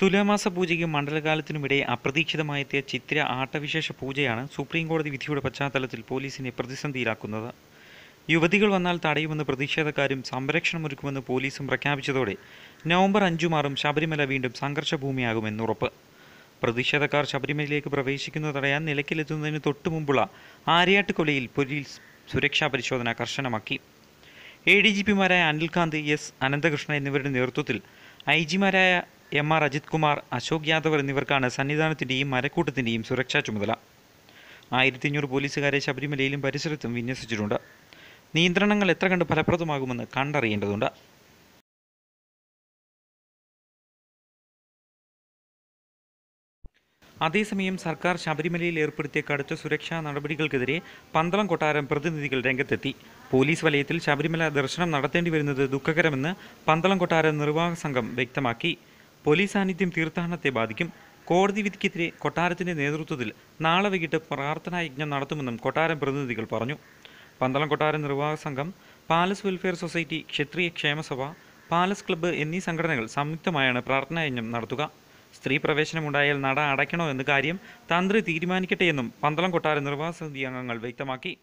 തുലാമാസ പൂജയ്ക്കും മണ്ഡലകാലത്തിനുമിടെ അപ്രതീക്ഷിതമായെത്തിയ ചിത്ര ആട്ടവിശേഷ പൂജയാണ് സുപ്രീം കോടതി വിധിയുടെ പശ്ചാത്തലത്തിൽ പോലീസിനെ പ്രതിസന്ധിയിലാക്കുന്നത് യുവതികൾ വന്നാൽ തടയുമെന്ന് പ്രതിഷേധക്കാരും സംരക്ഷണമൊരുക്കുമെന്ന് പോലീസും പ്രഖ്യാപിച്ചതോടെ നവംബർ അഞ്ചുമാറും ശബരിമല വീണ്ടും സംഘർഷഭൂമിയാകുമെന്നുറപ്പ് പ്രതിഷേധക്കാർ ശബരിമലയിലേക്ക് പ്രവേശിക്കുന്നത് തടയാൻ നിലയ്ക്കലെത്തുന്നതിന് തൊട്ടുമുമ്പുള്ള ആര്യാട്ട് കൊലയിൽ പോലീസ് സുരക്ഷാ പരിശോധന കർശനമാക്കി എ ഡി ജി പിമാരായ അനിൽകാന്ത് എസ് അനന്തകൃഷ്ണ എന്നിവരുടെ നേതൃത്വത്തിൽ ഐ ജിമാരായ എം ആർ അജിത് കുമാർ അശോക് യാദവ് എന്നിവർക്കാണ് സന്നിധാനത്തിൻ്റെയും മരക്കൂട്ടത്തിൻ്റെയും സുരക്ഷാ ചുമതല ആയിരത്തി അഞ്ഞൂറ് പോലീസുകാരെ ശബരിമലയിലും പരിസരത്തും വിന്യസിച്ചിട്ടുണ്ട് നിയന്ത്രണങ്ങൾ എത്ര കണ്ട് ഫലപ്രദമാകുമെന്ന് കണ്ടറിയേണ്ടതുണ്ട് അതേസമയം സർക്കാർ ശബരിമലയിൽ ഏർപ്പെടുത്തിയ കടുത്ത സുരക്ഷാ നടപടികൾക്കെതിരെ പന്തളം കൊട്ടാരം പ്രതിനിധികൾ രംഗത്തെത്തി പോലീസ് വലയത്തിൽ ശബരിമല ദർശനം നടത്തേണ്ടി വരുന്നത് ദുഃഖകരമെന്ന് പന്തളം കൊട്ടാരം നിർവാഹക സംഘം വ്യക്തമാക്കി പോലീസ് സാന്നിധ്യം തീർത്ഥാടനത്തെ ബാധിക്കും കോടതി വിധിക്കെതിരെ കൊട്ടാരത്തിന്റെ നേതൃത്വത്തിൽ നാളെ വൈകിട്ട് പ്രാർത്ഥനാ യജ്ഞം നടത്തുമെന്നും കൊട്ടാരം പ്രതിനിധികൾ പറഞ്ഞു പന്തളം കൊട്ടാരം നിർവാഹക സംഘം palace welfare society Kshatriya Kshemasabha palace club എന്നീ സംഘടനകൾ സംയുക്തമായാണ് പ്രാർത്ഥനാ യജ്ഞം നടത്തുക സ്ത്രീ പ്രവേശനമുണ്ടായാൽ നട അടയ്ക്കണോ എന്ന കാര്യം തന്ത്രി തീരുമാനിക്കട്ടെ എന്നും പന്തളം കൊട്ടാര നിർവാഹ സമിതി അംഗങ്ങൾ വ്യക്തമാക്കി